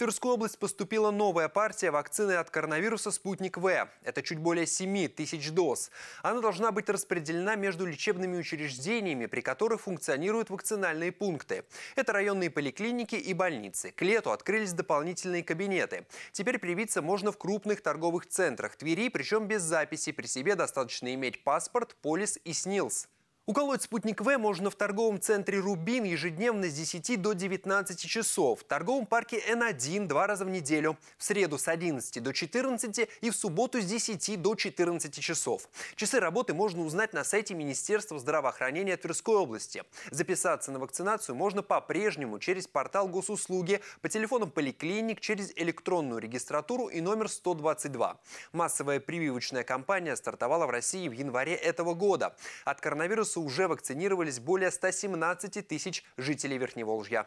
Тверскую область поступила новая партия вакцины от коронавируса «Спутник В». Это чуть более 7 тысяч доз. Она должна быть распределена между лечебными учреждениями, при которых функционируют вакцинальные пункты. Это районные поликлиники и больницы. К лету открылись дополнительные кабинеты. Теперь привиться можно в крупных торговых центрах Твери, причем без записи. При себе достаточно иметь паспорт, полис и СНИЛС. Уколоть «Спутник В» можно в торговом центре «Рубин» ежедневно с 10 до 19 часов, в торговом парке «Н1» два раза в неделю, в среду с 11 до 14 и в субботу с 10 до 14 часов. Часы работы можно узнать на сайте Министерства здравоохранения Тверской области. Записаться на вакцинацию можно по-прежнему через портал госуслуги, по телефону поликлиник, через электронную регистратуру и номер 122. Массовая прививочная кампания стартовала в России в январе этого года. От коронавируса уже вакцинировались более 117 тысяч жителей Верхнего Лужья.